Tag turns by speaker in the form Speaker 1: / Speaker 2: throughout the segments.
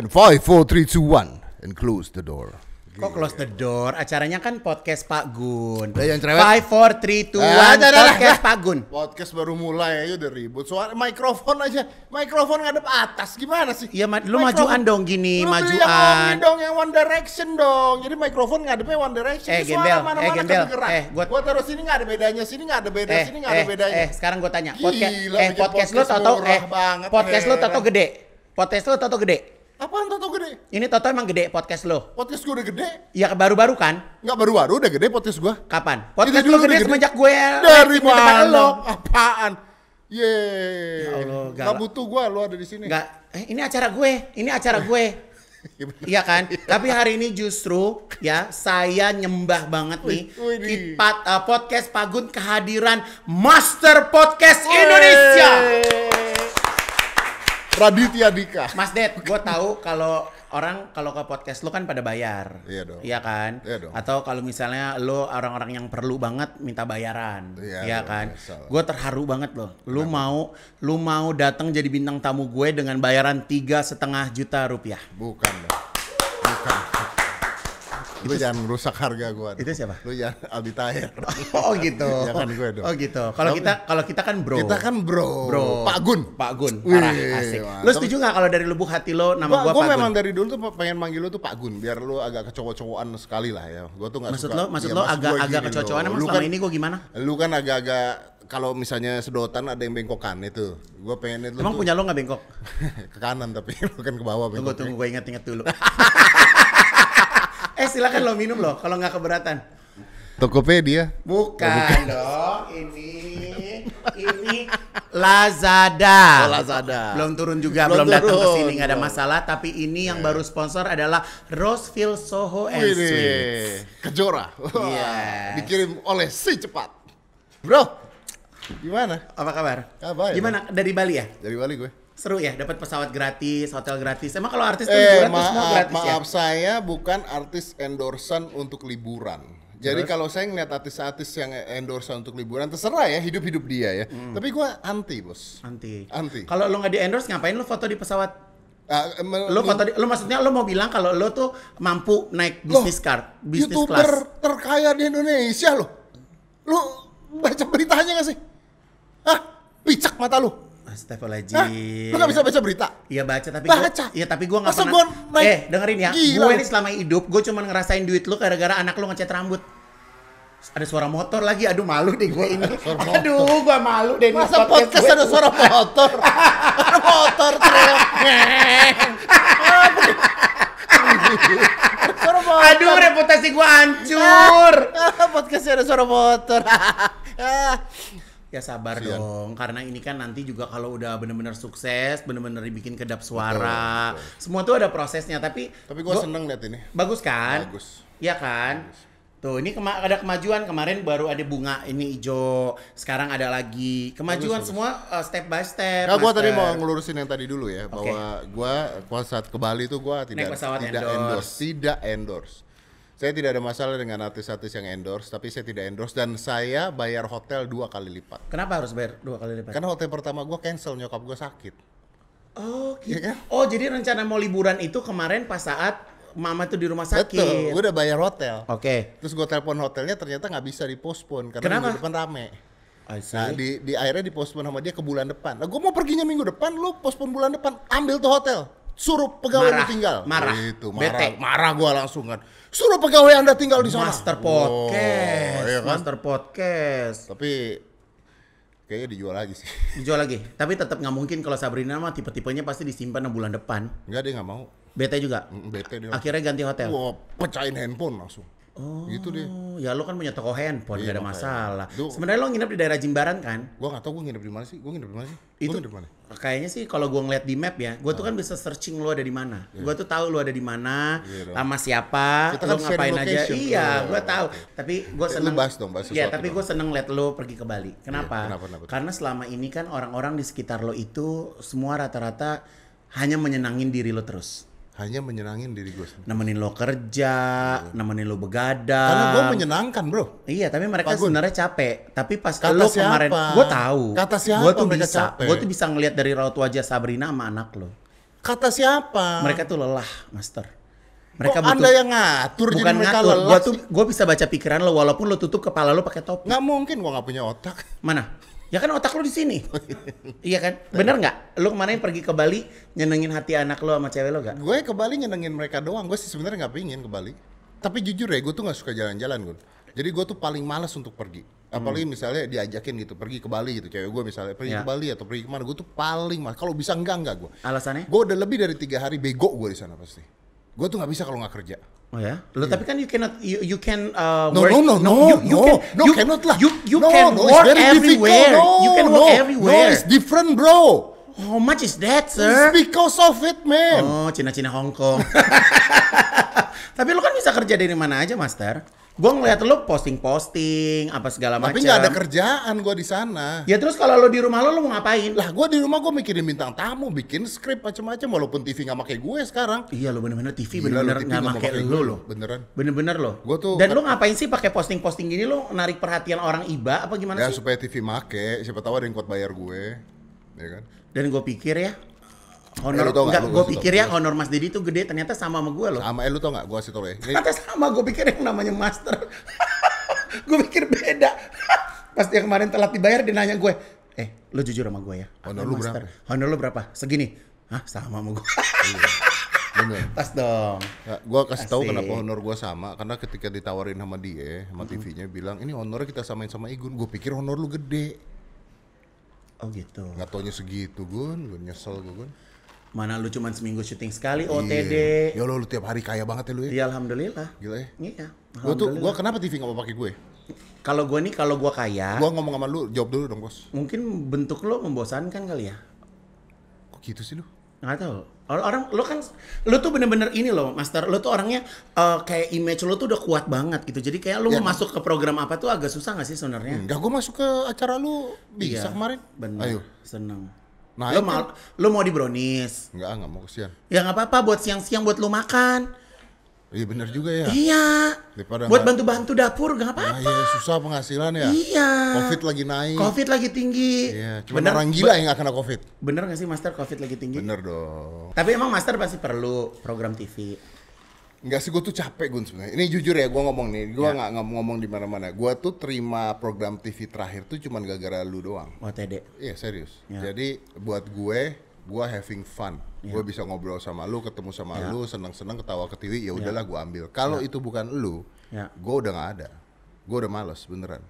Speaker 1: And five, four, three, two, one, and close the door. Kok close the door? Acaranya kan podcast Pak Gun. Lah yang cewek. 5 4 3 2 1 podcast Pak Gun. Podcast baru mulai aja udah ribut. Suara mikrofon aja. Mikrofon ngadep atas gimana sih? Iya, ma lu majuan dong gini, lu majuan. Yang dong yang One Direction dong. Jadi mikrofon ngadepnya One Direction. Eh, gembel. Suara mana -mana eh, kan gembel. Eh, gua, gua taruh sini nggak ada bedanya, sini nggak ada beda, eh, sini nggak eh, ada bedanya. Eh, sekarang gua tanya, Podca Gila, eh, podcast, podcast lu tau eh banget, podcast lu tau gede. Podcast lu tau gede. Apaan Toto gede? Ini Toto emang gede podcast lo? Podcast gue udah gede? Iya baru-baru kan? Enggak baru-baru udah gede podcast gue Kapan? Podcast lo gede, gede semenjak gue Dari mana? Lo. Apaan? Ye. Ya Allah gak, gak butuh gue lo ada di sini Enggak. eh, ini acara gue, ini acara gue iya, iya kan? Tapi hari ini justru ya saya nyembah banget nih Kipat, uh, podcast Pagun kehadiran Master Podcast Indonesia. Raditya Dika. Mas Det, gue tahu kalau orang kalau ke podcast lu kan pada bayar. Iya dong. Iya kan? Iya dong. Atau kalau misalnya lu orang-orang yang perlu banget minta bayaran. Iya, iya dong, kan? Iya gue terharu banget loh. Lu mau lu mau datang jadi bintang tamu gue dengan bayaran tiga setengah juta rupiah. Bukan dong. Bukan. Lu jangan rusak harga gua. Itu siapa? Lu ya Aldi Tahir. Oh gitu. jangan gue dong. Oh gitu. Kalau kita kalau kita kan bro. Kita kan bro. Bro. Pak Gun. Pak Gun. Parah asik. Mantap. Lu setuju nggak kalau dari lubuk hati lo nama gua, gua Pak Gun? Gua memang dari dulu tuh pengen manggil lu tuh Pak Gun biar lu agak kecowo-cowoan sekali lah ya. Gua tuh nggak suka. Maksud lo maksud ya, lo agak agak kecowoan emang selama kan ini gua gimana? Lu kan agak-agak kalau misalnya sedotan ada yang bengkokan itu gue pengen itu emang punya lo nggak bengkok ke kanan tapi lo kan ke bawah tunggu tunggu gue inget inget dulu eh silakan lo minum lo kalau nggak keberatan. Tokopedia? Bukan, oh, bukan. dong, ini ini Lazada. Oh, Lazada. Belum turun juga, belum, belum datang ke sini nggak ada masalah. Tapi ini yeah. yang baru sponsor adalah Roseville Soho and Wih, Sweets. Kejora. Yes. Iya. Dikirim oleh si cepat. Bro, gimana? Apa kabar? Kabar. Gimana dari Bali ya? Dari Bali gue. Seru ya, dapat pesawat gratis, hotel gratis. Emang kalau artis eh, liburan maaf, semua gratis maaf ya? Maaf saya bukan artis endorsan untuk liburan. Jadi kalau saya ngeliat artis-artis yang endorse untuk liburan terserah ya hidup-hidup dia ya. Hmm. Tapi gua anti, Bos. Anti. Anti. Kalau lo nggak di-endorse ngapain lo foto di pesawat? Uh, lo foto di, lo maksudnya lo mau bilang kalau lo tuh mampu naik bisnis card, bisnis YouTuber terkaya di Indonesia lo. Lo baca beritanya gak sih? Ah, picak mata lo. Astagfirullahaladzim. Eh, lu gak bisa baca berita? Iya baca tapi baca. iya tapi gue gak Masa pernah. Gua naik... Eh dengerin ya. Gila. Gue ini selama hidup gue cuma ngerasain duit lu gara-gara anak lu ngecat rambut. Ada suara motor lagi, aduh malu deh gue ini. aduh gue malu deh. Masa podcast, podcast ada suara motor? motor Suara Aduh reputasi gue hancur. Ah, podcast ada suara motor. Ah ya sabar Sian. dong karena ini kan nanti juga kalau udah bener-bener sukses bener-bener dibikin kedap suara betul, betul. semua tuh ada prosesnya tapi tapi gue seneng liat ini bagus kan bagus ya kan bagus. Tuh, ini kema ada kemajuan kemarin baru ada bunga ini hijau, sekarang ada lagi kemajuan bagus, semua Uh, step by step. Nah, gue tadi mau ngelurusin yang tadi dulu ya okay. bahwa gue saat ke Bali tuh gue tidak tidak endorse. endorse, tidak endorse. Saya tidak ada masalah dengan artis-artis yang endorse, tapi saya tidak endorse dan saya bayar hotel dua kali lipat. Kenapa harus bayar dua kali lipat? Karena hotel pertama gue cancel, nyokap gue sakit. Oh, iya gitu. Ya kan? Oh, jadi rencana mau liburan itu kemarin pas saat mama tuh di rumah sakit. Betul, gue udah bayar hotel. Oke. Okay. Terus gue telepon hotelnya ternyata nggak bisa dipospon karena Kenapa? minggu depan rame. Nah di, di akhirnya dipospon sama dia ke bulan depan. Nah gue mau perginya minggu depan, lu pospon bulan depan, ambil tuh hotel suruh pegawai marah, tinggal. Marah, oh, itu, marah. Bete. Marah gua langsung kan. Suruh pegawai anda tinggal di sana. Master podcast. Oh, iya kan? Master podcast. Tapi kayaknya dijual lagi sih. Dijual lagi. Tapi tetap nggak mungkin kalau Sabrina mah tipe-tipenya pasti disimpan enam bulan depan. Enggak dia nggak mau. Bete juga. Bete dia. Akhirnya ganti hotel. Gua pecahin handphone langsung. Oh, gitu deh. Ya lo kan punya toko handphone, iya, gak ada masalah. Sebenarnya lo nginep di daerah Jimbaran kan? Gua gak tau gue nginep di mana sih. Gue nginep di mana sih? Itu. di mana? kayaknya sih kalau gue ngeliat di map ya, gue tuh kan ah. bisa searching lo ada di mana. Yeah. Gue tuh tahu lo ada di mana, yeah, sama siapa, Kita lo kan ngapain aja. Location. Iya, iya gue tahu. Tapi gue eh, seneng. Lu bahas dong, bahas ya, tapi gue seneng liat lo pergi ke Bali. Kenapa? Iya, yeah, kenapa, kenapa? Karena selama ini kan orang-orang di sekitar lo itu semua rata-rata hanya menyenangin diri lo terus hanya menyenangin diri gue sendiri. Nemenin lo kerja, ya. nemenin lo begadang. Karena gue menyenangkan bro. Iya, tapi mereka sebenarnya capek. Tapi pas kata lo siapa? kemarin, gue tahu. Kata siapa gua tuh mereka bisa, Gue tuh bisa ngelihat dari raut wajah Sabrina sama anak lo. Kata siapa? Mereka tuh lelah, Master. Mereka Kok butuh, anda yang ngatur bukan jadi mereka ngatur. lelah. Gue tuh gue bisa baca pikiran lo walaupun lo tutup kepala lo pakai topi. Gak mungkin gue gak punya otak. Mana? Ya kan otak lu di sini. iya kan? Bener nggak? Lu kemarin pergi ke Bali nyenengin hati anak lu sama cewek lu gak? Gue ke Bali nyenengin mereka doang. Gue sih sebenarnya nggak pingin ke Bali. Tapi jujur ya, gue tuh nggak suka jalan-jalan gue. Jadi gue tuh paling males untuk pergi. Apalagi hmm. misalnya diajakin gitu, pergi ke Bali gitu, cewek gue misalnya pergi ya. ke Bali atau pergi kemana, gue tuh paling malas. Kalau bisa enggak enggak gue. Alasannya? Gue udah lebih dari tiga hari bego gue di sana pasti. Gue tuh nggak bisa kalau nggak kerja. Oh ya? Lo yeah. Iya. tapi kan you cannot you, you can uh, no, work. No no no no you, you no, can, no you, cannot lah. You you no, can no, work everywhere. No, you can work no, everywhere. No, it's different, bro. How much is that, sir? It's because of it, man. Oh, Cina-Cina Hong Kong. tapi lo kan bisa kerja dari mana aja, Master gue ngeliat lo posting-posting apa segala macam. Tapi gak ada kerjaan gue di sana. Ya terus kalau lo di rumah lo lo mau ngapain? Lah gue di rumah gue mikirin bintang tamu, bikin skrip macam-macam walaupun TV gak pakai gue sekarang. Iya lo bener-bener TV bener-bener nggak -bener lo lo. Beneran. Bener-bener lo. Gue tuh. Dan kan lo ngapain sih pakai posting-posting gini lo narik perhatian orang iba apa gimana ya, sih? Ya supaya TV make, siapa tahu ada yang kuat bayar gue, ya kan? Dan gue pikir ya honor eh, enggak gue pikir ya iya. honor Mas Didi tuh gede ternyata sama sama gue loh sama eh, lu tau gak gue kasih tau ya ternyata sama gue pikir yang namanya master gue pikir beda pas dia kemarin telat dibayar dia nanya gue eh lu jujur sama gue ya honor lu master. berapa honor lu berapa segini Hah sama sama gue iya, Bener. Pas dong. Ya, gua kasih tahu kenapa honor gua sama karena ketika ditawarin sama dia, sama mm-hmm. TV-nya bilang ini honor kita samain sama Igun. Gue pikir honor lu gede. Oh gitu. Gak taunya segitu Gun, gue nyesel gue Gun. Mana lu cuma seminggu syuting sekali OTD. Iya. Ya lu, lu tiap hari kaya banget ya lu ya. Iya alhamdulillah. Gila ya. Iya. Gua tuh gua kenapa TV nggak mau pakai gue? Kalau gue nih kalau gue kaya. Gua ngomong sama lu jawab dulu dong bos. Mungkin bentuk lo membosankan kali ya. Kok gitu sih lu? Nggak tahu. Orang lo kan lo tuh bener-bener ini loh, Master. Lo tuh orangnya uh, kayak image lo tuh udah kuat banget gitu. Jadi kayak lu ya, masuk ke program apa tuh agak susah gak sih sebenarnya? Enggak, gue masuk ke acara lu bisa iya, kemarin. Bener. Ayo. Seneng. Nah, lu mau lu mau di brownies? Enggak, enggak mau kesian. Ya nggak apa-apa buat siang-siang buat lu makan. Iya benar juga ya. Iya. Daripada buat bantu-bantu dapur nggak apa-apa. Nah, iya, susah penghasilan ya. Iya. Covid lagi naik. Covid lagi tinggi. Iya. Cuma bener, orang gila yang enggak kena covid. Bener nggak sih master covid lagi tinggi? Bener dong. Tapi emang master pasti perlu program TV. Enggak sih, gue tuh capek gue sebenarnya. Ini jujur ya, gue ngomong nih, gue ya. nggak ya. ngomong di mana-mana. Gue tuh terima program TV terakhir tuh cuman gara-gara lu doang. Oh, Tede. Iya serius. Ya. Jadi buat gue, gue having fun. Ya. Gue bisa ngobrol sama lu, ketemu sama ya. lu, seneng-seneng ketawa ke TV. Ya, ya udahlah, gue ambil. Kalau ya. itu bukan lu, ya. gue udah nggak ada. Gue udah males beneran.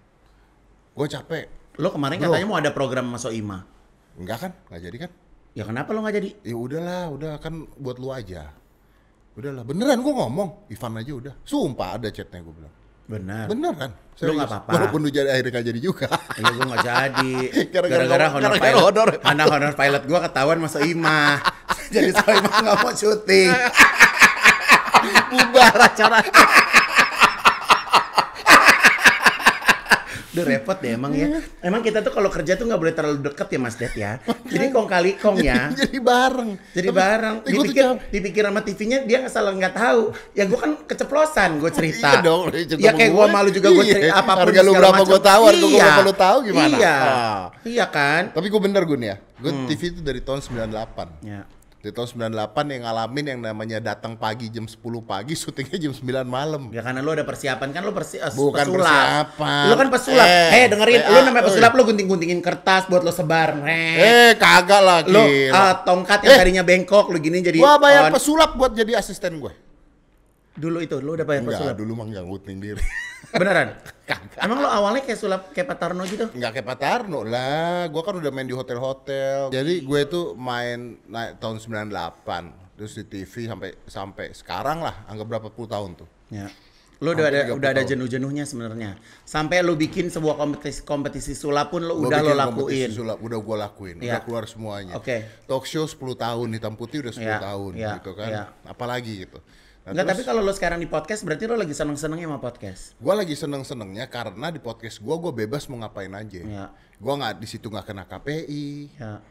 Speaker 1: Gue capek. Lo kemarin lu. katanya mau ada program masuk Ima. Enggak kan? Nggak jadi kan? Ya kenapa lo nggak jadi? Ya udahlah, udah kan buat lu aja udahlah beneran gue ngomong Ivan aja udah sumpah ada chatnya gue bilang benar beneran Serius. lu nggak apa-apa walaupun lu jadi akhirnya gak jadi juga lu iya, gue nggak jadi gara-gara honor, gara -gara honor pilot anak honor pilot gue ketahuan masa ima jadi soal ima nggak mau syuting bubar acara Aduh repot deh emang ya. Emang kita tuh kalau kerja tuh nggak boleh terlalu deket ya Mas Det ya. Jadi kong kali kong ya. jadi bareng. Jadi Tapi, bareng. Dipikir dipikir sama TV-nya dia nggak salah nggak tahu. Ya gue kan keceplosan gue cerita. Iya dong. Ya kayak gue malu juga gue cerita iya, apa pun lu berapa gue tahu, harga gue iya. berapa perlu tahu gimana. Iya. Ah. Iya kan. Tapi gue bener gue nih ya. Gue hmm. TV itu dari tahun 98. Iya di tahun 98 yang ngalamin yang namanya datang pagi jam 10 pagi syutingnya jam 9 malam. Ya karena lu ada persiapan kan lu persi eh, Bukan pesulap. persiapan. Lu kan pesulap. Eh, hey, dengerin, eh, lu ah, namanya eh. pesulap lu gunting-guntingin kertas buat lu sebar. Eh, eh kagak lagi. Lu uh, tongkat yang eh. tadinya bengkok lu gini jadi Gua bayar on. pesulap buat jadi asisten gue. Dulu itu lu udah bayar Enggak, pesulap. dulu mah gak nguting diri. Beneran? Kagak. Emang lo awalnya kayak sulap kayak Patarno gitu? Enggak kayak Patarno lah. Gua kan udah main di hotel-hotel. Jadi gue tuh main naik tahun 98 terus di TV sampai sampai sekarang lah, anggap berapa puluh tahun tuh. Ya. Lo udah ada udah ada jenuh-jenuhnya sebenarnya. Sampai lo bikin sebuah kompetisi kompetisi sulap pun lo udah lo lakuin. sulap udah gue lakuin, ya. udah keluar semuanya. Oke. Okay. Talk show 10 tahun hitam putih udah 10 ya. tahun ya. gitu kan. Ya. Apalagi gitu. Nah, Nggak, terus, tapi kalau lo sekarang di podcast berarti lo lagi seneng-senengnya sama podcast. Gua lagi seneng-senengnya karena di podcast gua gua bebas mau ngapain aja. Ya. Gua nggak di situ nggak kena KPI. Ya.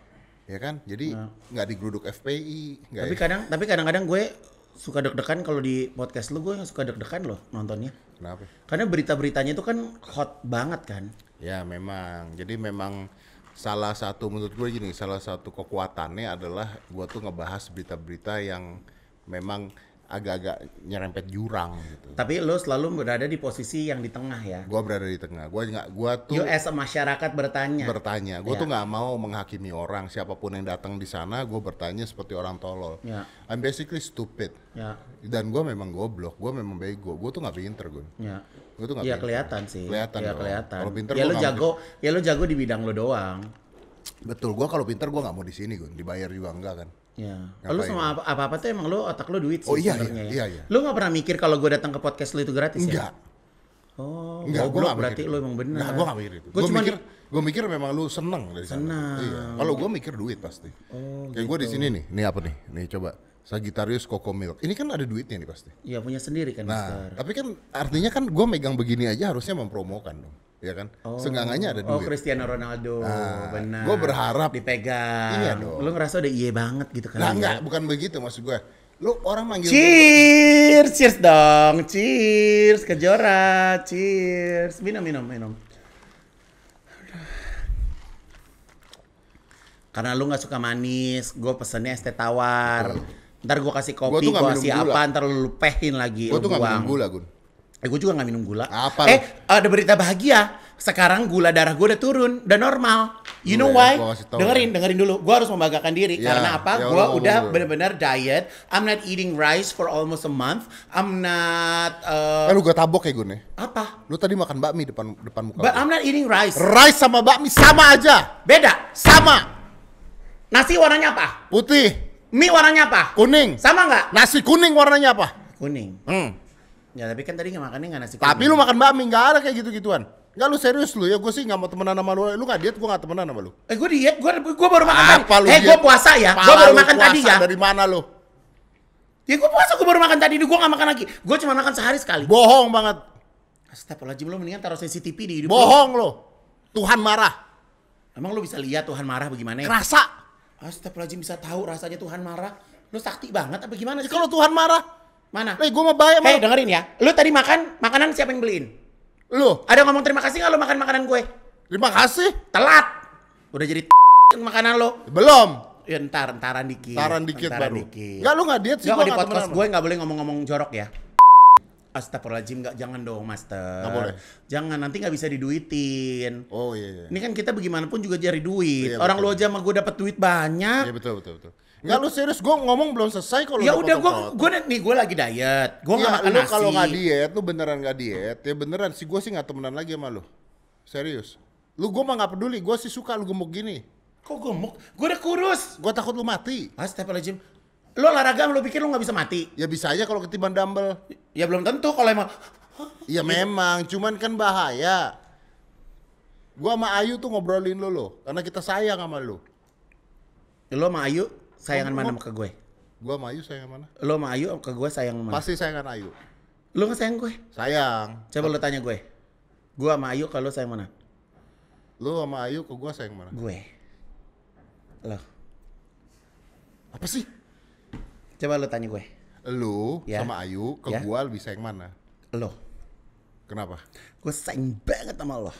Speaker 1: Ya kan? Jadi ya. nggak ya. digeruduk FPI. Gak tapi ya. kadang tapi kadang-kadang gue suka deg-degan kalau di podcast lu gue yang suka deg-degan loh nontonnya. Kenapa? Karena berita-beritanya itu kan hot banget kan. Ya memang. Jadi memang salah satu menurut gue gini, salah satu kekuatannya adalah gua tuh ngebahas berita-berita yang memang agak-agak nyerempet jurang gitu. Tapi lo selalu berada di posisi yang di tengah ya. Gua berada di tengah. Gua nggak gua tuh US masyarakat bertanya. Bertanya. Gua yeah. tuh ya. nggak mau menghakimi orang siapapun yang datang di sana, gua bertanya seperti orang tolol. Yeah. I'm basically stupid. Yeah. Dan gua memang goblok, gua memang bego. Gua tuh nggak pinter, gue. Yeah. Gua tuh nggak ya, pinter. kelihatan sih. Kelihatan. Ya, kelihatan. Kalau pinter ya, lo jago, ya lo jago di bidang lo doang. Betul, gua kalau pinter gua nggak mau di sini, gue. Dibayar juga enggak kan. Ya. lo Lu sama apa, apa apa tuh emang lu otak lu duit sih. Oh iya iya, ya. iya iya. Lu gak pernah mikir kalau gue datang ke podcast lu itu gratis Enggak. ya? Oh, enggak, oh, gue gak berarti lu emang benar. Enggak, gue gak mikir itu. Gue gua mikir, gua mikir memang lu seneng dari sana. Senang. Iya. Kalau gue mikir duit pasti. Oh, Kayak gitu. gue di sini nih, nih apa nih? Nih coba. Sagittarius Coco Milk. Ini kan ada duitnya nih pasti. Iya punya sendiri kan. Nah, Mister. tapi kan artinya kan gue megang begini aja harusnya mempromokan dong ya kan? Oh. Seenggaknya ada oh, duit. Oh, Cristiano Ronaldo. Nah, benar. Gue berharap dipegang. Iya dong. Lu ngerasa udah iye banget gitu kan. Nah, enggak, bukan begitu maksud gue. Lu orang manggil Cheers, gua. cheers dong. Cheers kejora, cheers. Minum, minum, minum. Karena lu nggak suka manis, gue pesennya es teh tawar. Ntar gue kasih kopi, gue kasih gula. apa, ntar lu pehin lagi. Gue tuh gak minum gula, Gun. Eh, gue juga gak minum gula. Apa? Eh, ada berita bahagia. Sekarang gula darah gue udah turun, udah normal. You know why? Dengerin, ya. dengerin dulu. Gue harus membanggakan diri Yeah. karena apa? Ya gue udah bener-bener diet. I'm not eating rice for almost a month. I'm not. Uh... Eh, lu gak tabok ya gue nih? Ya? Apa? Lu tadi makan bakmi depan depan muka. But gue. I'm not eating rice. Rice sama bakmi sama aja. Beda. Sama. Nasi warnanya apa? Putih. Mie warnanya apa? Kuning. Sama nggak? Nasi kuning warnanya apa? Kuning. Hmm. Ya tapi kan tadi nggak makannya gak nasi Tapi lu makan bakmi nggak ada kayak gitu-gituan. Enggak lu serius lu ya gue sih gak mau temenan sama lu. Lu gak diet gue gak temenan sama lu. Eh gue diet gue gue baru makan Apa tadi. Lu eh gue puasa ya. Gue baru makan tadi ya. Dari mana lu? Ya gue puasa gue baru makan tadi. Gue gak makan lagi. Gue cuma makan sehari sekali. Bohong banget. Astagfirullahaladzim lu mendingan taruh CCTV di hidup Bohong lu. Tuhan marah. Emang lu bisa lihat Tuhan marah bagaimana? Ya? Rasa. Astagfirullahaladzim bisa tahu rasanya Tuhan marah. Lu sakti banget apa gimana ya, sih? Ya, kalau Tuhan marah, Mana? Eh, gue mau bayar. Hey, eh, dengerin ya. Lu tadi makan, makanan siapa yang beliin? Lu. Ada ngomong terima kasih nggak lu makan makanan gue? Terima kasih. Telat. Udah jadi makanan lo. Belum. Ya ntar, ntaran dikit. Ntaran dikit ntaran baru. Dikit. Gak lu nggak diet sih. Gak, di podcast gue nggak boleh ngomong-ngomong jorok ya. Astagfirullahaladzim, gak jangan dong master. Gak boleh. Jangan, nanti gak bisa diduitin. Oh iya, iya. Ini kan kita bagaimanapun juga cari duit. Iya, Orang lo aja sama gue dapet duit banyak. Iya betul, betul, betul. Enggak lu serius, gue ngomong belum selesai kalau Ya udah gue gue nih gue lagi diet. Gue ya, makan lu nasi. kalau nggak diet, lu beneran nggak diet. Ya beneran sih gue sih nggak temenan lagi sama lu. Serius. Lu gue mah nggak peduli, gue sih suka lu gemuk gini. Kok gemuk? Gue udah kurus. Gue takut lu mati. gym Lu olahraga lu pikir lu nggak bisa mati? Ya bisa aja kalau ketiban dumbbell. Ya belum tentu kalau emang Ya memang, cuman kan bahaya. Gua sama Ayu tuh ngobrolin lu lo, karena kita sayang sama lu. Lo sama Ayu Sayangan mana sama ke gue? Gue sama Ayu sayangan mana? Lo sama Ayu ke gue sayang mana? Pasti sayangan Ayu. Lo gak sayang gue? Sayang. Coba lo tanya gue. Gue sama Ayu kalau sayang mana? Lo sama Ayu ke gue sayang mana? Gue. Lo. Apa sih? Coba lo tanya gue. Lo ya? sama Ayu ke ya? gue lebih sayang mana? Lo. Kenapa? Gue sayang banget sama lo.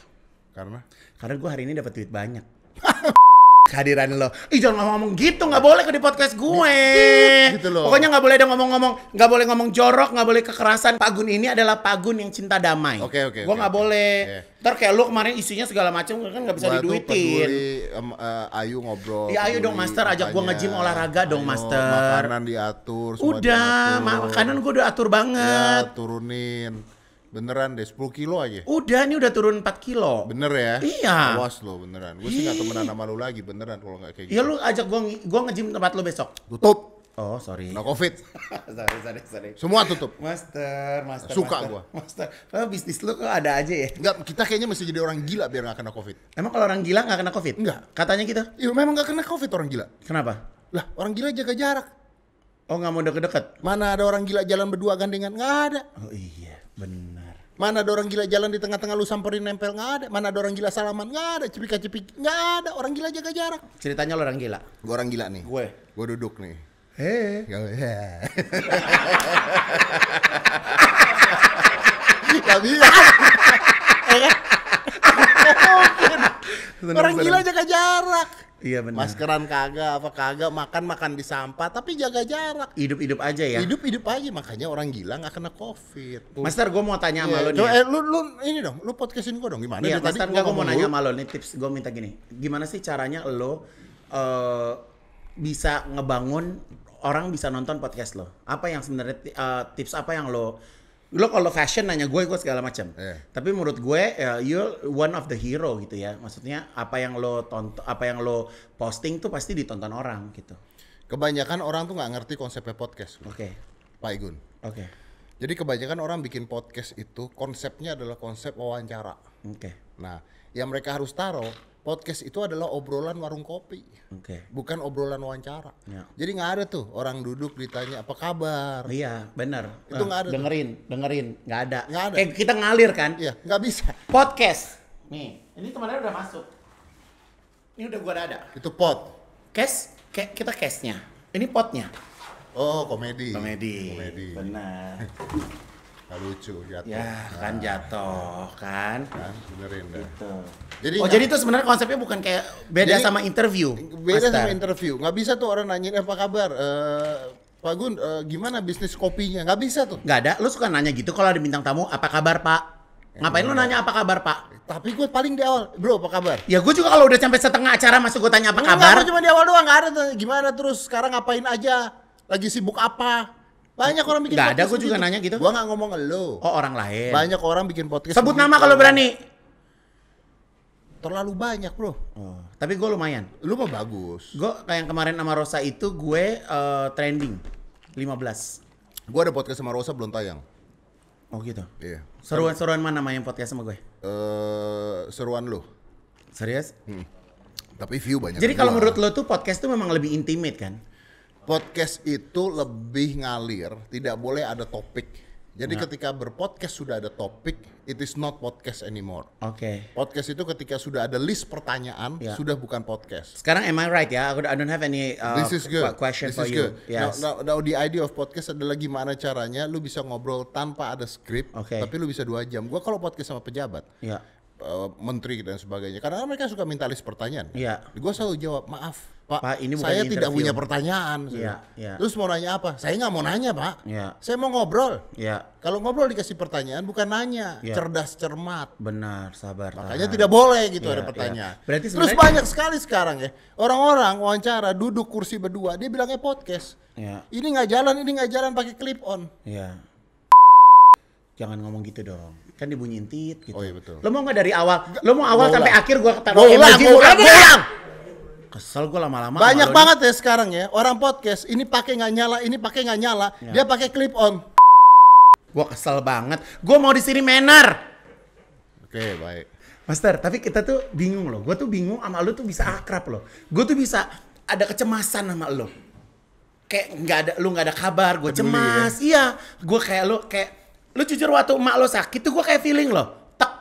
Speaker 1: Karena? Karena gue hari ini dapat duit banyak. kehadiran lo. Ih jangan ngomong-ngomong gitu, nggak boleh ke di podcast gue. Gitu loh. Pokoknya nggak boleh ada ngomong-ngomong, nggak boleh ngomong jorok, nggak boleh kekerasan. Pak Gun ini adalah Pak Gun yang cinta damai. Oke okay, oke. Okay, gue nggak okay, boleh. Okay. Ntar kayak lo kemarin isinya segala macam kan nggak bisa gua diduitin. Peduli, um, uh, Ayu ngobrol. Ya Ayu dong Master, ajak gue ngejim olahraga ayo, dong Master. Makanan diatur. udah, diatur. makanan gue udah atur iya, banget. Ya, turunin. Beneran deh, 10 kilo aja. Udah, ini udah turun 4 kilo. Bener ya? Iya. Awas lo, beneran. Gue sih gak temenan sama lo lagi, beneran kalau gak kayak ya, gitu. ya lu ajak gue gua nge-gym tempat lo besok. Tutup. Oh, sorry. No covid. sorry, sorry, sorry. Semua tutup. Master, master. Suka master, gua. Master. Lo bisnis lu kok ada aja ya? Enggak, kita kayaknya mesti jadi orang gila biar gak kena covid. Emang kalau orang gila gak kena covid? Enggak. Katanya gitu? Iya, memang gak kena covid orang gila. Kenapa? Lah, orang gila jaga jarak. Oh, gak mau deket-deket? Mana ada orang gila jalan berdua gandengan? Nggak ada. Oh iya, bener. Mana ada orang gila jalan di tengah-tengah lu samperin nempel nggak ada. Mana ada orang gila salaman nggak ada. Cipika-cipik nggak ada. Orang gila jaga jarak. Ceritanya lo orang gila. Gue orang gila nih. Gue. Gue duduk nih. Hei. Eh. Ya, ya. Gak bisa. Orang gila jaga jarak. Iya benar. Maskeran kagak, apa kagak, makan makan di sampah, tapi jaga jarak. Hidup hidup aja ya. Hidup hidup aja, makanya orang gila nggak kena covid. Master, gue mau tanya yeah. sama iya. lo nih. Ya. Eh, lu, lu ini dong, lu podcastin gue dong gimana? Iya, Master, gue mau nanya sama lo nih tips gue minta gini, gimana sih caranya lo uh, bisa ngebangun orang bisa nonton podcast lo? Apa yang sebenarnya uh, tips apa yang lo lo kalau fashion nanya gue gue segala macam yeah. tapi menurut gue uh, ya, you one of the hero gitu ya maksudnya apa yang lo tonton apa yang lo posting tuh pasti ditonton orang gitu kebanyakan orang tuh nggak ngerti konsepnya podcast oke okay. pak Igun oke okay. jadi kebanyakan orang bikin podcast itu konsepnya adalah konsep wawancara oke okay. nah yang mereka harus taruh podcast itu adalah obrolan warung kopi, okay. bukan obrolan wawancara. Ya. Jadi nggak ada tuh orang duduk ditanya apa kabar. Iya, benar. Itu nggak eh, ada. Ah, dengerin, tuh. dengerin, nggak ada. Nggak ada. Kayak kita ngalir kan? Iya, nggak bisa. Podcast. Nih, ini teman udah masuk. Ini udah gua ada. Itu pot. Cash, Ke kita cashnya. Ini potnya. Oh, komedi. Komedi. Komedi. Benar. Gak lucu jatuh. Ya, kan nah, kan jatuh kan. Kan benerin dah. Gitu. Jadi Oh, jadi itu sebenarnya konsepnya bukan kayak beda jadi, sama interview. Beda Master. sama interview. Nggak bisa tuh orang nanyain eh, apa kabar. Uh, Pak Gun, uh, gimana bisnis kopinya? Gak bisa tuh. Gak ada. Lu suka nanya gitu kalau ada bintang tamu, apa kabar Pak? Iya. Ngapain lu nanya apa kabar Pak? Tapi gue paling di awal, bro apa kabar? Ya gue juga kalau udah sampai setengah acara masuk gue tanya apa Enggak, kabar. Enggak, cuma di awal doang, gak ada tuh. Gimana terus sekarang ngapain aja? Lagi sibuk apa? Banyak orang bikin gak podcast. ada, gue juga gitu. nanya gitu. gue gak ngomong lo. Oh orang lain. Banyak orang bikin podcast. Sebut nama kalau berani. Terlalu banyak bro. Oh, tapi gue lumayan. Lu mah bagus. Gue kayak yang kemarin sama Rosa itu gue uh, trending 15. Gue ada podcast sama Rosa belum tayang. Oh gitu. Iya. Seruan-seruan mana main podcast sama gue? uh, seruan lu. Serius? Hmm. Tapi view banyak. Jadi kalau menurut lo tuh podcast tuh memang lebih intimate kan? podcast itu lebih ngalir, tidak boleh ada topik. Jadi nah. ketika berpodcast sudah ada topik, it is not podcast anymore. Oke. Okay. Podcast itu ketika sudah ada list pertanyaan, yeah. sudah bukan podcast. Sekarang am I right ya? Yeah? I don't have any uh, This is good. question This for is you. Good. Yes. Now, now, the idea of podcast adalah gimana caranya lu bisa ngobrol tanpa ada script, okay. tapi lu bisa dua jam. Gua kalau podcast sama pejabat, yeah. Eh, menteri dan sebagainya. Karena mereka suka minta list pertanyaan. Iya. Yeah. Gue selalu jawab, maaf Pak, Pak ini saya interview. tidak punya pertanyaan. Iya. Ya. Terus mau nanya apa? Saya nggak mau nanya Pak. Iya. Saya mau ngobrol. Iya. Kalau ngobrol dikasih pertanyaan bukan nanya, ya. cerdas cermat. Benar, sabar. Makanya tahan. tidak boleh gitu ya, ada iya. pertanyaan. Ya. Berarti Terus banyak sekali sekarang ya orang-orang wawancara duduk kursi berdua dia bilangnya podcast. Ya. Ini nggak jalan, ini nggak jalan pakai clip on. Iya. Jangan ngomong gitu dong kan dibunyiin tit gitu. Oh iya betul. Lo mau nggak dari awal? Lo mau awal sampai akhir gua taruh emoji ulang, gua ulang. Kesel gue lama-lama. Banyak banget ya sekarang ya orang podcast ini pakai nggak nyala, ini pakai nggak nyala, ya. dia pakai clip on. Gua kesel banget. Gua mau di sini menar Oke, baik. Master, tapi kita tuh bingung loh. Gue tuh bingung sama lu tuh bisa akrab loh. Gue tuh bisa ada kecemasan sama lo kayak nggak ada lu nggak ada kabar gue cemas ya. iya gue kayak lu kayak Lu jujur waktu emak lo sakit tuh gue kayak feeling lo Tak.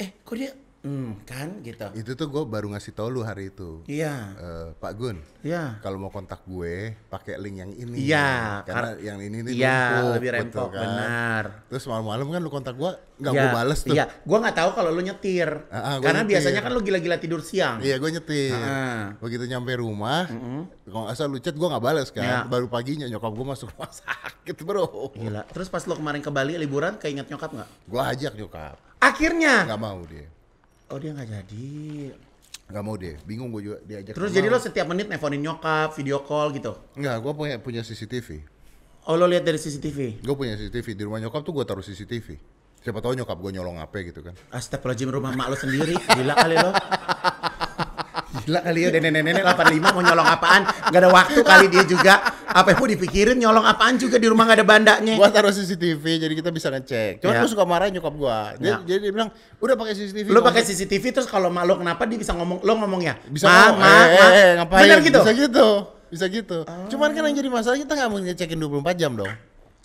Speaker 1: Eh kok dia Hmm, kan gitu. Itu tuh gue baru ngasih tau lu hari itu. Iya. Uh, Pak Gun. Iya. Kalau mau kontak gue, pakai link yang ini. Iya. Karena kar yang ini nih. Iya, lebih rempok kan. benar. Terus malam-malam kan lu kontak gue, nggak yeah. gue bales tuh. Iya. Gue nggak tahu kalau lu nyetir. Ah, ah, Karena nyetir. biasanya kan lu gila-gila tidur siang. Iya, gue nyetir. -huh. Ah, Begitu nyampe rumah, mm -hmm. kalau asal lu chat gue nggak bales kan. Yeah. Baru paginya nyokap gue masuk rumah sakit bro. Gila. Terus pas lu kemarin ke Bali liburan, keinget nyokap nggak? Gue ajak nyokap. Akhirnya. Gak mau dia oh dia nggak jadi nggak mau deh bingung gue juga diajak terus jadi lo setiap menit nelfonin nyokap video call gitu nggak gue punya punya CCTV oh lo lihat dari CCTV gue punya CCTV di rumah nyokap tuh gue taruh CCTV siapa tau nyokap gue nyolong apa gitu kan astagfirullahaladzim rumah mak lo sendiri gila kali lo gila kali ya nenek-nenek 85 mau nyolong apaan Gak ada waktu kali dia juga apa yang mau dipikirin nyolong apaan juga di rumah gak ada bandanya gua taruh CCTV jadi kita bisa ngecek cuman yeah. gua suka marahin nyokap gua iya. jadi dia bilang udah pakai CCTV lu pakai CCTV terus kalau malu kenapa dia bisa ngomong lo ngomongnya bisa ngomong, ma, eh, eh, eh ngapain gitu bisa gitu bisa gitu cuman kan yang ah. jadi masalah kita nggak mau ngecekin 24 jam dong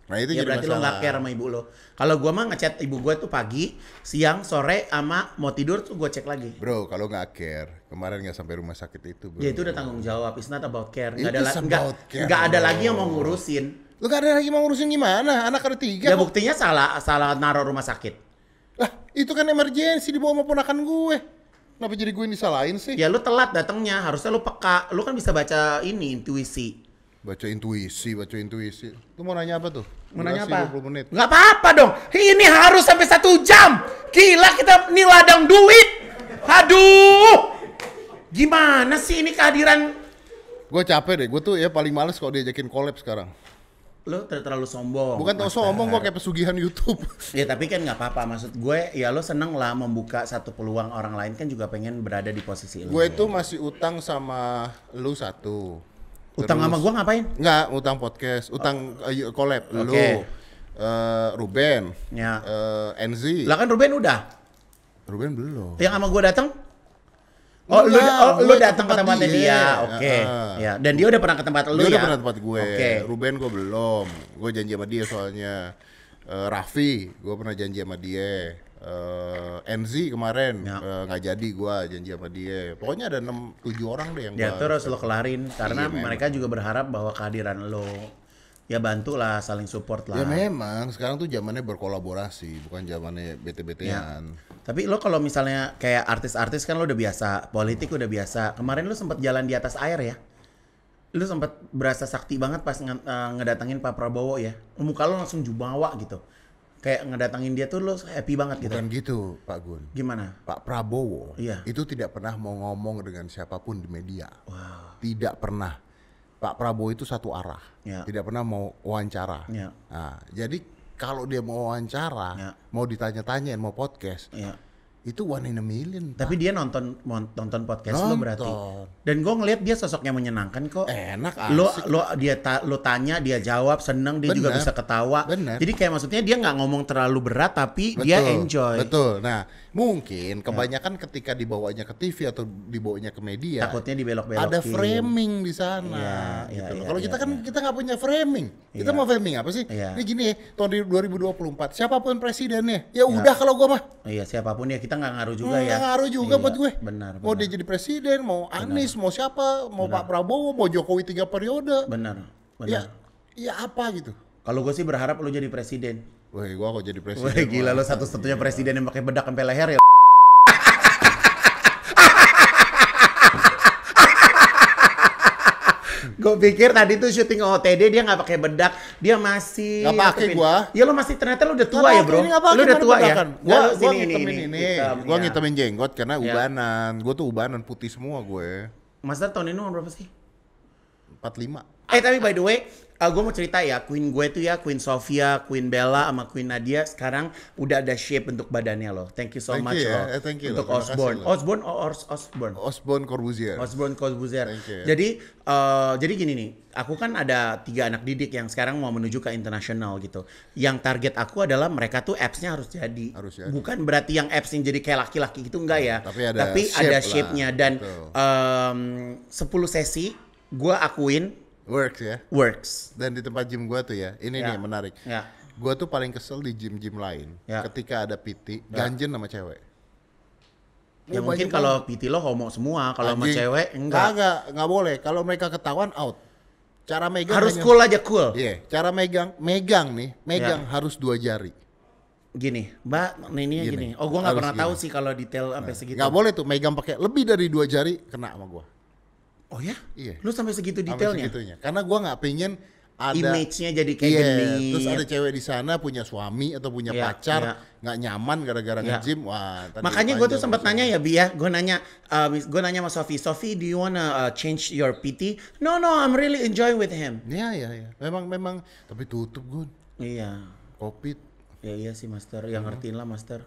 Speaker 1: Nah itu ya, jadi berarti masalah. lo gak care sama ibu lo. Kalau gue mah ngechat ibu gue tuh pagi, siang, sore, ama mau tidur tuh gue cek lagi. Bro, kalau gak care, kemarin gak sampai rumah sakit itu. Bro. Ya itu udah tanggung jawab. It's not about care. Nggak ada, gak, care, gak ada lagi yang mau ngurusin. Lo gak ada lagi mau ngurusin gimana? Anak ada tiga. Ya kok. buktinya salah salah naruh rumah sakit. Lah itu kan emergency dibawa sama ponakan gue. Kenapa jadi gue yang salahin sih? Ya lu telat datangnya, harusnya lu peka. Lu kan bisa baca ini intuisi baca intuisi, baca intuisi. Lu mau nanya apa tuh? Mau nanya apa? 20 menit. Gak apa-apa dong. Ini harus sampai satu jam. Gila kita ini ladang duit. Aduh. Gimana sih ini kehadiran? Gue capek deh. Gue tuh ya paling males kalau diajakin collab sekarang. Lo ter terlalu sombong. Bukan terlalu sombong, gue kayak pesugihan YouTube. ya tapi kan gak apa-apa. Maksud gue ya lo seneng lah membuka satu peluang orang lain kan juga pengen berada di posisi lo. Gue itu masih utang sama lu satu
Speaker 2: Utang sama gua ngapain?
Speaker 1: Enggak, utang podcast, utang oh. uh, collab okay. lu. Uh, Ruben, ya. uh, eh, NZ. Lah kan Ruben udah. Ruben belum. Yang sama gua datang? Oh, oh, lu, oh, lu datang ke tempatnya dia. dia. Oke. Okay. ya, dan dia udah pernah ke tempat lu ya. udah pernah tempat gue. Okay. Ruben gua belum. Gua janji sama dia soalnya. Uh, Raffi, gue pernah janji sama dia uh, eh, NZ kemarin ya. Eh, nggak ya. uh, jadi gua janji sama dia. Pokoknya ada enam tujuh orang deh yang Ya gua, terus lo kelarin karena iya, mereka juga berharap bahwa kehadiran lo ya bantulah saling support lah. Ya memang sekarang tuh zamannya berkolaborasi bukan zamannya bete-betean. Ya. Tapi lo kalau misalnya kayak artis-artis kan lo udah biasa, politik udah biasa. Kemarin lo sempat jalan di atas air ya? Lo sempat berasa sakti banget pas nge eh, ngedatengin Pak Prabowo ya. Muka lo langsung jubawa gitu kayak ngedatangin dia tuh lo happy banget gitu. Bukan gitu, Pak Gun. Gimana? Pak Prabowo iya. itu tidak pernah mau ngomong dengan siapapun di media. Wow. Tidak pernah. Pak Prabowo itu satu arah. Ya. Tidak pernah mau wawancara. Ya. Nah, jadi kalau dia mau wawancara, ya. mau ditanya-tanyain, mau podcast, ya itu one in a million. Tapi dia nonton nonton podcast nonton. lo berarti. Dan gue ngeliat dia sosoknya menyenangkan kok. Enak. Asik. Lo lo dia ta, lo tanya dia jawab seneng dia Bener. juga bisa ketawa. Bener. Jadi kayak maksudnya dia nggak ngomong terlalu berat tapi betul, dia enjoy. Betul. Nah mungkin nah. kebanyakan ya. ketika dibawanya ke TV atau dibawanya ke media. Takutnya dibelok belok Ada framing di sana. Ya, gitu ya, Kalau ya, kita kan iya. kita nggak punya framing. Kita iya. mau framing apa sih? Ya. Ini gini tahun 2024 siapapun presidennya ya, ya. udah kalau gue mah. Iya siapapun ya kita nggak ngaruh juga hmm, ya. ngaruh juga iya, buat gue. Benar, benar. Mau dia jadi presiden, mau Anies, benar. mau siapa, mau benar. Pak Prabowo, mau Jokowi tiga periode. Benar. Ya, benar. Ya, ya apa gitu. Kalau gue sih berharap lu jadi presiden. Wah, gue kok jadi presiden. Wah, gila lo satu-satunya presiden yang pakai bedak sampai leher ya. gue pikir tadi tuh syuting OTD dia nggak pakai bedak, dia masih nggak pakai gua. Ya lo masih ternyata lo udah tua gak ya bro. Ini, lu udah tua ya. Gua gua ngitemin ini. Gua ya. ngitemin jenggot karena ya. ubanan. Gua tuh ubanan putih semua gue. Master tahun ini umur berapa sih? 45. Eh tapi by the way, uh, eh, gue mau cerita ya Queen gue tuh ya Queen Sofia, Queen Bella sama Queen Nadia sekarang udah ada shape untuk badannya loh. Thank you so thank much you, ya, loh. yeah. thank you untuk loh. Osborne. Osborne oh, or Osborne. Osborne Corbuzier. Osborne Corbuzier. You, jadi uh, jadi gini nih, aku kan ada tiga anak didik yang sekarang mau menuju ke internasional gitu. Yang target aku adalah mereka tuh apps-nya harus jadi. Harus jadi. Bukan berarti yang apps yang jadi kayak laki-laki gitu enggak nah, ya. Tapi ada tapi shape ada shape-nya dan um, 10 sesi gue akuin Works ya. Works. Dan di tempat gym gua tuh ya, ini yeah. nih menarik. Yeah. Gua tuh paling kesel di gym-gym lain yeah. ketika ada PT yeah. ganjen sama cewek. Ya, ya mungkin kalau PT lo homo semua, kalau sama cewek enggak. Enggak, enggak boleh. Kalau mereka ketahuan out. Cara megang harus cool aja cool. Iya, yeah, cara megang, megang nih, megang yeah. harus dua jari gini, Mbak, ini gini. gini. Oh, gua nggak pernah gini. tahu sih kalau detail sampai nah, segitu. Gak boleh tuh megang pakai lebih dari dua jari kena sama gua. Oh ya? Iya. Lu sampai segitu detailnya? Sampai segitunya. Karena gua nggak pengen ada image-nya jadi kayak yeah, gini. Terus ada cewek di sana punya suami atau punya yeah, pacar iya. nggak yeah. nyaman gara-gara yeah. nge-gym. Wah, Makanya gue tuh sempat nanya ya, Bi ya. Gue nanya uh, gue nanya sama Sofi, Sofi, do you wanna uh, change your PT? No, no, I'm really enjoying with him. Iya, yeah, iya, yeah, iya. Yeah. Memang memang tapi tutup, Gun. Iya. Covid. Ya iya sih, Master. Yang hmm. ngertiin lah, Master.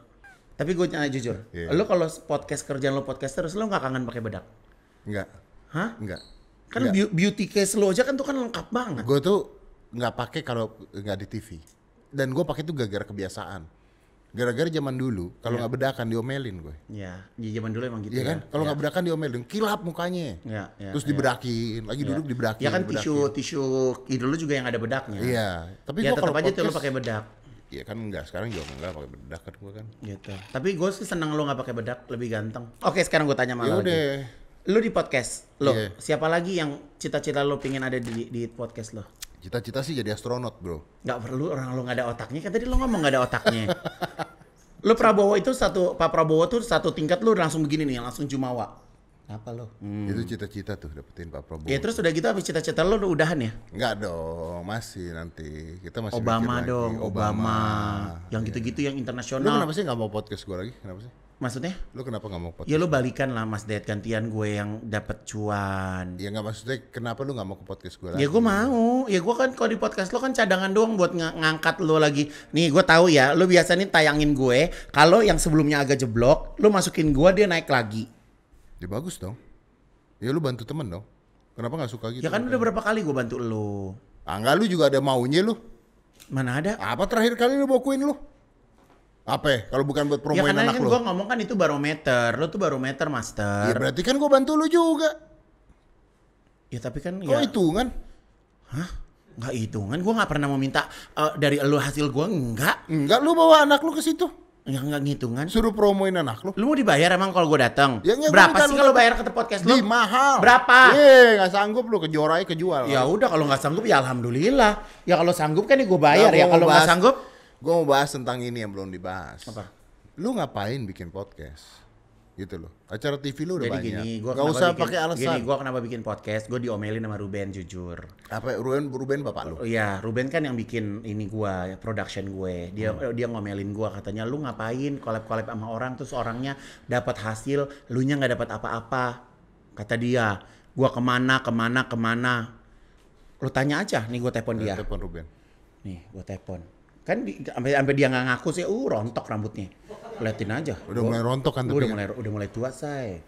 Speaker 1: Tapi gue nanya jujur, yeah. Lu iya. kalau podcast kerjaan lu podcast terus lu nggak kangen pakai bedak? Nggak. Hah? Enggak. Kan enggak. beauty case lo aja kan tuh kan lengkap banget. Gue tuh nggak pakai kalau nggak di TV. Dan gue pakai tuh gara-gara kebiasaan gara-gara zaman dulu kalau iya. nggak ya. bedakan diomelin gue. Iya, di iya, zaman dulu emang gitu. Iya ya. kan? Ya. Kalau nggak ya. bedakan diomelin, kilap mukanya. Iya, iya ya, Terus ya. dibedakin, lagi ya. duduk dibedakin. Iya kan tisu tisu itu lo juga yang ada bedaknya. Iya. Tapi ya, kalau aja tuh lo pakai bedak. Iya kan enggak, sekarang juga enggak pakai bedak kan gue kan. Gitu. Tapi gue sih seneng lo nggak pakai bedak, lebih ganteng. Oke, sekarang gue tanya malah. Yaudah. Lagi lu di podcast lo yeah. siapa lagi yang cita-cita lo pingin ada di, di podcast lo cita-cita sih jadi astronot bro nggak perlu orang lo nggak ada otaknya kan tadi lo ngomong nggak ada otaknya lo Prabowo itu satu Pak Prabowo tuh satu tingkat lo langsung begini nih langsung jumawa apa lo hmm. itu cita-cita tuh dapetin Pak Prabowo ya terus udah gitu habis cita-cita lo udah udahan ya nggak dong masih nanti kita masih Obama dong lagi. Obama, Obama. yang iya. gitu-gitu yeah. yang internasional lo kenapa sih nggak mau podcast gue lagi kenapa sih Maksudnya? lo kenapa gak mau podcast? Ya lu balikan lah Mas Dayat gantian gue yang dapat cuan. Ya nggak maksudnya kenapa lo gak mau ke podcast gue ya lagi? Ya gue mau. Ya gue kan kalau di podcast lo kan cadangan doang buat ng ngangkat lo lagi. Nih gue tahu ya, lo biasa nih tayangin gue. Kalau yang sebelumnya agak jeblok, lo masukin gue dia naik lagi. Ya bagus dong. Ya lu bantu temen dong. Kenapa gak suka gitu? Ya kan udah berapa kali gue bantu lo? Ah nggak lu juga ada maunya lo? Mana ada? Apa terakhir kali lu bokuin lo? Apa? Ya? Kalau bukan buat ya, promoin ya, anak kan Gue ngomong kan itu barometer, Lo tuh barometer master. Ya berarti kan gue bantu lu juga. Ya tapi kan Kok oh, ya. hitungan? Hah? Gak hitungan? Gue gak pernah mau minta uh, dari lu hasil gue enggak. Enggak, lu bawa anak lu ke situ. Ya nggak ngitungan. Suruh promoin anak lu. Lu mau dibayar emang kalau gue datang? Ya, ya, Berapa sih kalau bayar ke podcast lu? mahal. Berapa? Iya nggak sanggup lu kejuaraan kejual. Ya udah kalau nggak sanggup ya alhamdulillah. Ya kalau sanggup kan ya gue bayar. Nah, ya kalau nggak sanggup Gue mau bahas tentang ini yang belum dibahas. Apa? Lu ngapain bikin podcast? gitu loh. Acara TV lu udah Jadi banyak. Gini, gua Gak usah pakai alasan. Gini, gua kenapa bikin podcast? Gue diomelin sama Ruben jujur. Apa Ruben Ruben bapak lu? Iya, Ruben kan yang bikin ini gue, production gue. Dia hmm. dia ngomelin gue, katanya lu ngapain kolab-kolab sama orang terus orangnya dapat hasil, lu nya nggak dapat apa-apa. Kata dia, gue kemana kemana kemana. Lu tanya aja, nih gue telepon dia. Telepon Ruben. Nih, gue telepon kan di, sampai, sampai dia nggak ngaku sih uh rontok rambutnya liatin aja udah gua, mulai rontok kan udah ya? mulai udah mulai tua saya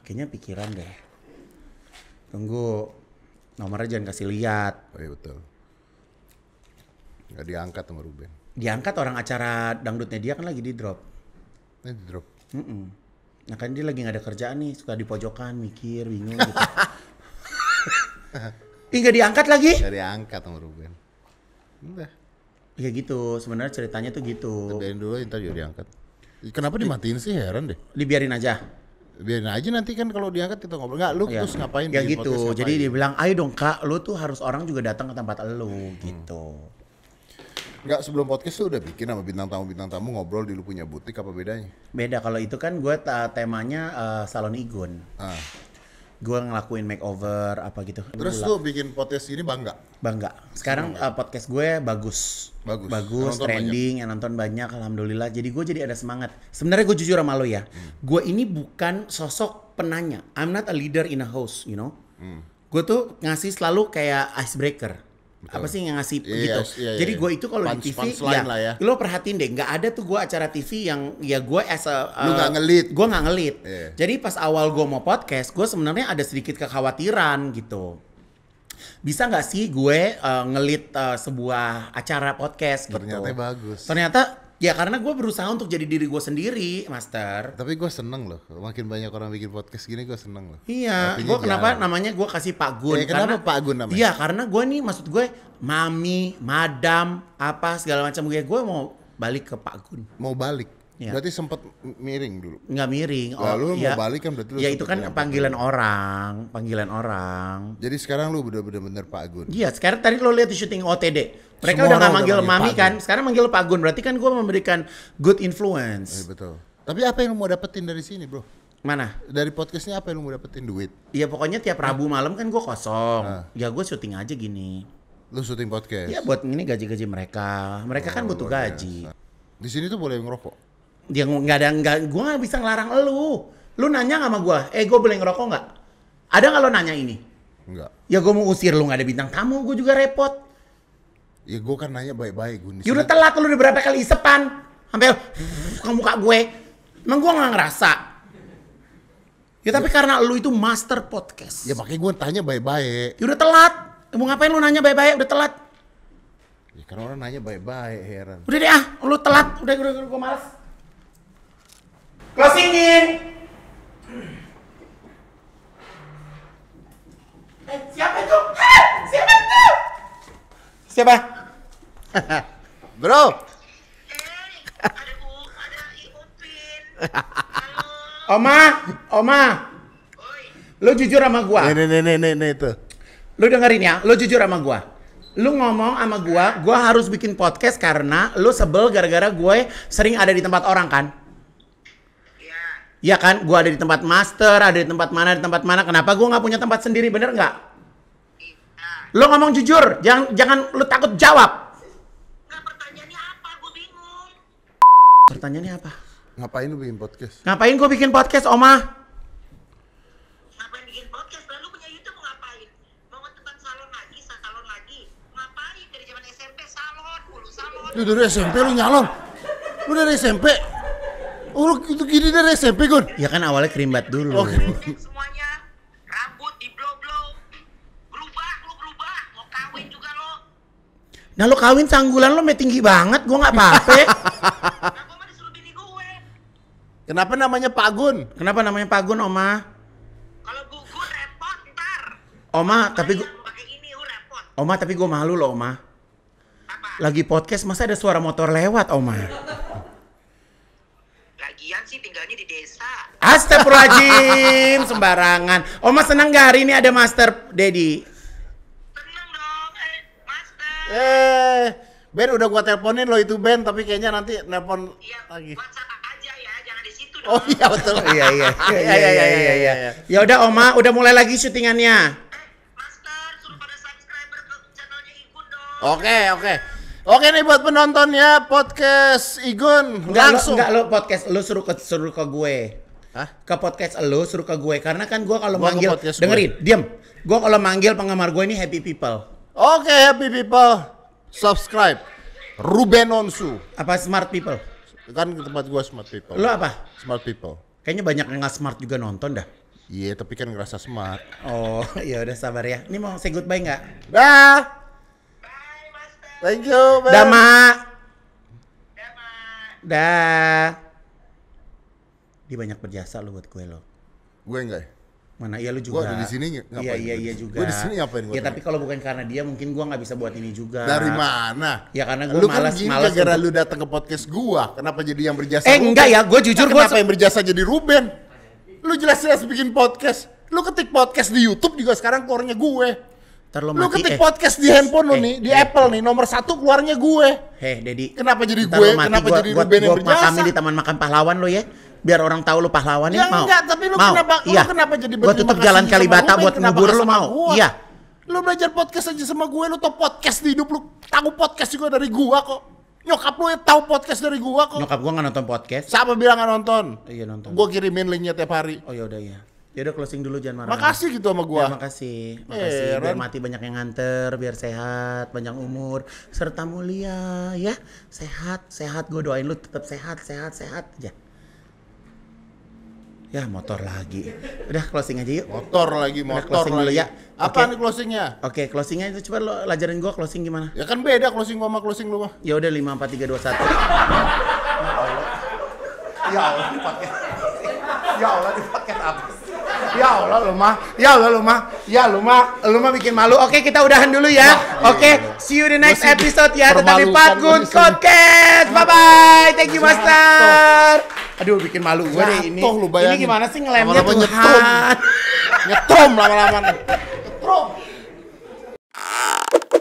Speaker 1: kayaknya pikiran deh tunggu nomornya jangan kasih lihat oh, iya betul nggak diangkat sama Ruben diangkat orang acara dangdutnya dia kan lagi di drop eh, di drop mm -mm. nah kan dia lagi nggak ada kerjaan nih suka di pojokan mikir bingung gitu Ih diangkat lagi? Gak diangkat sama Ruben. Udah ya gitu, sebenarnya ceritanya tuh gitu. Gedein dulu ntar juga diangkat. Kenapa dimatiin sih heran deh? Dibiarin aja biarin aja nanti kan kalau diangkat kita ngobrol nggak lu ya. terus ngapain ya gitu Ngapain. jadi dibilang ayo dong kak lu tuh harus orang juga datang ke tempat lu hmm. gitu Enggak sebelum podcast tuh udah bikin sama bintang tamu bintang tamu ngobrol di lu punya butik apa bedanya? Beda kalau itu kan gue temanya uh, salon igun. Ah. Gue ngelakuin makeover apa gitu. Terus lu bikin podcast ini bangga? bangga. Sekarang uh, podcast gue bagus. Bagus. Bagus, nonton trending, banyak. yang nonton banyak alhamdulillah. Jadi gue jadi ada semangat. Sebenarnya gue jujur sama lo ya. Hmm. Gue ini bukan sosok penanya. I'm not a leader in a house, you know. Hmm. Gue tuh ngasih selalu kayak icebreaker. Betul. apa sih yang ngasih yes, iya, gitu. Yes, iya, yes, iya, Jadi gue itu kalau di TV ya, ya, lo perhatiin deh, nggak ada tuh gue acara TV yang ya gue as a uh, eh, lo nggak ngelit, gue nggak ngelit. Yeah. Jadi pas awal gue mau podcast, gue sebenarnya ada sedikit kekhawatiran gitu bisa nggak sih gue uh, ngelit uh, sebuah acara podcast gitu. Ternyata bagus. Ternyata Ya karena gue berusaha untuk jadi diri gue sendiri, Master. Tapi gue seneng loh, makin banyak orang bikin podcast gini gue seneng loh. Iya, gue kenapa jarang. namanya gue kasih Pak Gun? Ya, kenapa karena, Pak Gun namanya? Iya, karena gue nih maksud gue mami, madam, apa segala macam gue gue mau balik ke Pak Gun. Mau balik? Ya. Berarti sempat miring dulu. Enggak miring. Oh, Lalu ya, mau iya. balik kan berarti Ya itu kan panggilan orang, panggilan orang. Jadi sekarang lu bener-bener Pak Gun. Iya, sekarang tadi lu lihat di syuting OTD. Mereka Semua udah nggak manggil, mami kan, sekarang manggil Pak Gun. Berarti kan gua memberikan good influence. Eh, betul. Tapi apa yang lu mau dapetin dari sini, Bro? Mana? Dari podcastnya apa yang lu mau dapetin duit? Iya pokoknya tiap Rabu malam kan gua kosong. Nah. Ya gua syuting aja gini. Lu syuting podcast? Iya buat ini gaji-gaji mereka. Mereka kan oh, kan butuh gaji. Di sini tuh boleh ngerokok? dia nggak ada nggak gue nggak bisa ngelarang lu lu nanya sama gue eh gue boleh ngerokok nggak ada nggak lo nanya ini Enggak. ya gue mau usir lu nggak ada bintang tamu gue juga repot ya gue kan nanya baik-baik gue ya udah telat lu udah berapa kali isepan sampai kamu muka gue emang gue nggak ngerasa ya tapi ya. karena lu itu master podcast ya makanya gue tanya baik-baik ya udah telat mau ngapain lu nanya baik-baik udah telat ya karena orang nanya baik-baik heran udah deh ah lu telat udah udah, udah gue malas Closingin. Eh, siapa itu? siapa itu? Siapa? Bro. Eh, ada U, ada Ipin. Oma, Oma. Oi. Lu jujur sama gua. Nih, nih, nih, nih, nih tuh. Lu dengerin ya, lu jujur sama gua lu ngomong sama gua, gua harus bikin podcast karena lu sebel gara-gara gue sering ada di tempat orang kan? Iya kan, gue ada di tempat master, ada di tempat mana, di tempat mana. Kenapa gue nggak punya tempat sendiri, bener nggak? Lo ngomong jujur, jangan jangan lo takut jawab. Nah, pertanyaannya apa? Gue bingung. Pertanyaannya apa? Ngapain lo bikin podcast? Ngapain gue bikin podcast, Oma? Ngapain bikin podcast? Lalu punya YouTube ngapain? Mau tempat salon lagi, salon lagi. Ngapain dari zaman SMP salon, salon. Lu dari SMP lu nyalon? Lu dari SMP lu itu gini dari SMP Gun? Ya kan awalnya kerimbat dulu. Oh, kerimbat. Semuanya rambut di blow blow. Berubah lu berubah. Mau kawin juga lo. Nah lo kawin sanggulan lo tinggi banget. Gua nggak apa-apa. gue. Kenapa namanya Pak Gun? Kenapa namanya Pak Gun, Oma? Kalau gugur repot ntar. Oma, Kalo tapi gua ini, Oma, tapi gue malu loh, Oma. Apa? Lagi podcast masa ada suara motor lewat, Oma pengajian sih tinggalnya di desa. Astagfirullahaladzim, sembarangan. Oma senang gak hari ini ada Master Dedi? Senang dong, eh, Master. Eh, Ben udah gua teleponin lo itu Ben, tapi kayaknya nanti nelpon iya, ya, lagi. Oh iya betul. Iya, iya. iya iya. Iya iya iya iya. iya, iya. Ya udah Oma, udah mulai lagi syutingannya. Eh, Master, suruh pada subscriber ke channelnya Igun dong. Oke, okay, oke. Okay. Oke nih buat penonton ya podcast Igun enggak, langsung. Enggak lo podcast lo suruh ke suruh ke gue. Hah? Ke podcast lo suruh ke gue karena kan gue kalau manggil dengerin, gue. diam. Gue kalau manggil penggemar gue ini happy people. Oke, okay, happy people. Subscribe. Ruben Onsu. Apa smart people? Kan tempat gue smart people. Lo apa? Smart people. Kayaknya banyak yang nggak smart juga nonton dah. Iya, yeah, tapi kan ngerasa smart. Oh, iya udah sabar ya. Ini mau say goodbye nggak? Dah. Thank you, Bang. Dah, Mak. Dah, Dia banyak berjasa lo buat gue lo. Gue enggak ya? Mana iya lu juga. Gue di sini iya, ngapain? Iya iya iya juga. Gua di sini ngapain gua? Ya tapi kalau bukan karena dia mungkin gue nggak bisa buat ini juga. Dari mana? Ya karena gua lu malas kan malas gara untuk... lu datang ke podcast gua. Kenapa jadi yang berjasa? Eh enggak ya, Gue jujur nah, gua kenapa yang berjasa jadi Ruben? Lu jelas-jelas bikin podcast. Lu ketik podcast di YouTube juga sekarang kornya gue. Ntar lo, mati, lu ketik eh. podcast di handphone lo eh, nih, di eh, Apple nih, nomor satu keluarnya gue. Heh, Dedi. Kenapa jadi gue? Mati, kenapa gua, jadi gua, Ruben gua, yang berjasa? Gue di Taman makan Pahlawan lo ya. Biar orang tahu lo pahlawan ya, ya mau. enggak, tapi lo mau. kenapa iya. kenapa jadi Gue tutup jalan Kalibata buat ngubur lo mau. Gua. Iya. Lo belajar podcast aja sama gue, lo tau podcast di hidup lo. Tahu podcast juga dari gua kok. Nyokap lo ya tahu podcast dari gua kok. Nyokap gua nggak nonton podcast. Siapa bilang nggak nonton? Iya nonton. Gue kirimin linknya tiap hari. Oh yaudah ya. Iya. Ya udah closing dulu jangan marah. Makasih gitu sama gua. Ya, makasih. Makasih eh, biar mati banyak yang nganter, biar sehat, panjang umur, serta mulia ya. Sehat, sehat gua doain lu tetap sehat, sehat, sehat aja. Ya motor lagi. Udah closing aja yuk. Motor lagi, motor udah, closing lagi. Dulu, ya. Apa okay. nih closingnya? Oke, okay, closingnya itu coba lo lajarin gua closing gimana? Ya kan beda closing gua sama closing lu mah. Ya udah 5 4 3 2 1. ya Allah. Ya Allah dipakai. Ya Allah dipakai apa ya Allah lu mah, ya Allah lu mah, ya lu mah, lu mah bikin malu. Oke, kita udahan dulu ya. Iya, iya, Oke, okay, iya, see you the next episode ya. Tetap di Patgun Podcast. Bye bye. Thank you Master. Aduh, bikin malu gue deh ini. Lu ini gimana sih ngelemnya tuh Nyetrum, nyetrum lama-lama. Nyetrum.